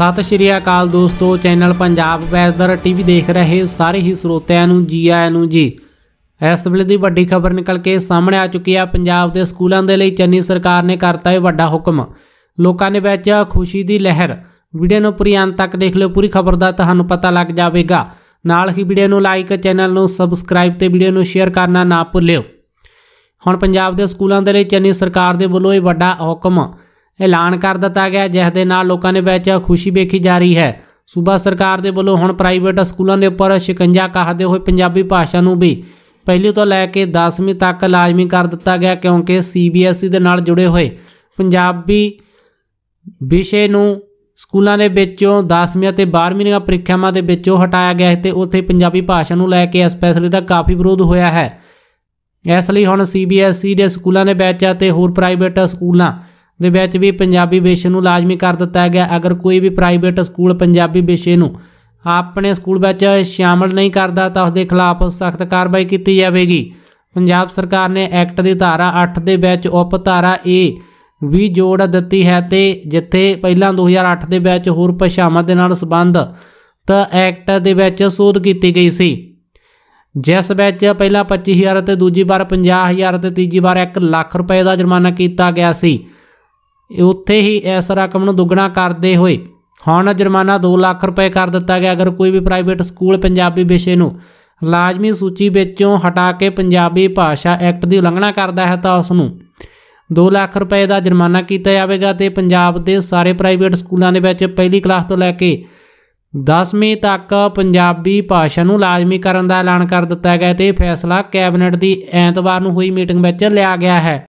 ਸਤਿ ਸ਼੍ਰੀ ਅਕਾਲ ਦੋਸਤੋ channel Punjab weather TV ਦੇਖ ਰਹੇ ਸਾਰੇ ਹੀ ਸਰੋਤਿਆਂ ਨੂੰ ਜੀ ਆਇਆਂ ਨੂੰ ਜੀ ਇਸ ਵੇਲੇ ਦੀ ਵੱਡੀ ਖਬਰ ਨਿਕਲ ਕੇ ਸਾਹਮਣੇ ਆ ਚੁੱਕੀ ਆ ਪੰਜਾਬ ਦੇ ਸਕੂਲਾਂ ਦੇ ਲਈ ਚੰਨੀ ਸਰਕਾਰ ਨੇ ਕਰਤਾ ਇਹ ਵੱਡਾ ਹੁਕਮ ਲੋਕਾਂ ਦੇ ਵਿੱਚ ਖੁਸ਼ੀ ਦੀ ਲਹਿਰ ਵੀਡੀਓ ਨੂੰ ਪੂਰੀ ਅੰਤ ਤੱਕ ਦੇਖ ਲਿਓ ਪੂਰੀ ਖਬਰ ਦਾ ਤੁਹਾਨੂੰ ਪਤਾ ਲੱਗ ਜਾਵੇਗਾ ਨਾਲ ਹੀ ਵੀਡੀਓ ਨੂੰ ਲਾਈਕ ਚੈਨਲ ਨੂੰ ਸਬਸਕ੍ਰਾਈਬ ਤੇ ਵੀਡੀਓ ਨੂੰ ਸ਼ੇਅਰ ਕਰਨਾ ਨਾ ਭੁੱਲਿਓ ਹੁਣ ਪੰਜਾਬ ਦੇ ਸਕੂਲਾਂ ਦੇ ਲਈ ਚੰਨੀ ਸਰਕਾਰ ਦੇ ਵੱਲੋਂ ਇਹ ਵੱਡਾ ਹੁਕਮ ਐਲਾਨ ਕਰ ਦਿੱਤਾ ਗਿਆ ਜਿਸ ਦੇ ਨਾਲ ਲੋਕਾਂ ਦੇ ਵਿੱਚ ਖੁਸ਼ੀ ਵੇਖੀ ਜਾ ਰਹੀ ਹੈ ਸੂਬਾ ਸਰਕਾਰ ਦੇ ਵੱਲੋਂ ਹੁਣ ਪ੍ਰਾਈਵੇਟ ਸਕੂਲਾਂ ਦੇ ਉੱਪਰ ਸ਼ਿਕੰਜਾ ਕਾਹਦੇ ਹੋਏ ਪੰਜਾਬੀ ਭਾਸ਼ਾ ਨੂੰ ਵੀ ਪਹਿਲੀ ਤੋਂ ਲੈ ਕੇ 10ਵੀਂ ਤੱਕ ਲਾਜ਼ਮੀ ਕਰ ਦਿੱਤਾ ਗਿਆ ਕਿਉਂਕਿ ਸੀਬੀਐਸਈ e ਦੇ ਨਾਲ ਜੁੜੇ ਹੋਏ ਪੰਜਾਬੀ ਵਿਸ਼ੇ ਨੂੰ ਸਕੂਲਾਂ ਦੇ ਵਿੱਚੋਂ 10ਵੀਂ ਅਤੇ 12ਵੀਂ ਦੀਆਂ ਪ੍ਰੀਖਿਆਵਾਂ ਦੇ ਵਿੱਚੋਂ ਹਟਾਇਆ ਗਿਆ ਹੈ ਤੇ ਉੱਥੇ ਪੰਜਾਬੀ ਭਾਸ਼ਾ ਨੂੰ ਲੈ ਕੇ ਸਪੈਸ਼ਲੀ ਦਾ ਕਾਫੀ ਵਿਰੋਧ ਹੋਇਆ ਹੈ ਇਸ ਲਈ ਹੁਣ ਸੀਬੀਐਸਈ e ਦੇ ਸਕੂਲਾਂ ਦੇ ਵਿੱਚ ਅਤੇ ਹੋਰ ਪ੍ਰਾਈਵੇਟ ਸਕੂਲਾਂ ਦੇ ਵਿੱਚ ਵੀ ਪੰਜਾਬੀ ਵਿਸ਼ੇ ਨੂੰ ਲਾਜ਼ਮੀ ਕਰ ਦਿੱਤਾ ਗਿਆ ਅਗਰ ਕੋਈ ਵੀ ਪ੍ਰਾਈਵੇਟ ਸਕੂਲ ਪੰਜਾਬੀ ਵਿਸ਼ੇ ਨੂੰ ਆਪਣੇ ਸਕੂਲ ਵਿੱਚ ਸ਼ਾਮਲ ਨਹੀਂ ਕਰਦਾ ਤਾਂ ਉਸ ਦੇ ਖਿਲਾਫ ਸਖਤ ਕਾਰਵਾਈ ਕੀਤੀ ਜਾਵੇਗੀ ਪੰਜਾਬ ਸਰਕਾਰ ਨੇ ਐਕਟ ਦੀ ਧਾਰਾ 8 ਦੇ ਵਿੱਚ ਉਪ ਧਾਰਾ A ਵੀ ਜੋੜ ਦਿੱਤੀ ਹੈ ਤੇ ਜਿੱਥੇ ਪਹਿਲਾਂ 2008 ਦੇ ਵਿੱਚ ਹੋਰ ਭਾਸ਼ਾਵਾਂ ਦੇ ਨਾਲ ਸੰਬੰਧ ਤਾਂ ਐਕਟ ਦੇ ਵਿੱਚ ਸੋਧ ਕੀਤੀ ਗਈ ਸੀ ਜਿਸ ਵਿੱਚ ਪਹਿਲਾਂ 25000 ਤੇ ਦੂਜੀ ਵਾਰ 50000 ਤੇ ਤੀਜੀ ਵਾਰ 1 ਲੱਖ ਰੁਪਏ ਦਾ ਜੁਰਮਾਨਾ ਕੀਤਾ ਗਿਆ ਸੀ ਉੱਥੇ ਹੀ ਇਸ ਰਕਮ ਨੂੰ ਦੁੱਗਣਾ ਕਰਦੇ ਹੋਏ ਹੁਣ ਜੁਰਮਾਨਾ 2 ਲੱਖ ਰੁਪਏ ਕਰ ਦਿੱਤਾ ਗਿਆ ਅਗਰ ਕੋਈ ਵੀ ਪ੍ਰਾਈਵੇਟ ਸਕੂਲ ਪੰਜਾਬੀ ਵਿਸ਼ੇ ਨੂੰ ਲਾਜ਼ਮੀ ਸੂਚੀ ਵਿੱਚੋਂ ਹਟਾ ਕੇ ਪੰਜਾਬੀ ਭਾਸ਼ਾ ਐਕਟ ਦੀ ਉਲੰਘਣਾ ਕਰਦਾ ਹੈ ਤਾਂ ਉਸ ਨੂੰ 2 ਲੱਖ ਰੁਪਏ ਦਾ ਜੁਰਮਾਨਾ ਕੀਤਾ ਜਾਵੇਗਾ ਤੇ ਪੰਜਾਬ ਦੇ ਸਾਰੇ ਪ੍ਰਾਈਵੇਟ ਸਕੂਲਾਂ ਦੇ ਵਿੱਚ ਪਹਿਲੀ ਕਲਾਸ ਤੋਂ ਲੈ ਕੇ 10ਵੀਂ ਤੱਕ ਪੰਜਾਬੀ ਭਾਸ਼ਾ ਨੂੰ ਲਾਜ਼ਮੀ ਕਰਨ ਦਾ ਐਲਾਨ ਕਰ ਦਿੱਤਾ ਗਿਆ ਤੇ ਇਹ ਫੈਸਲਾ ਕੈਬਨਿਟ ਦੀ ਐਤਵਾਰ ਨੂੰ ਹੋਈ ਮੀਟਿੰਗ ਵਿੱਚ ਲਿਆ ਗਿਆ ਹੈ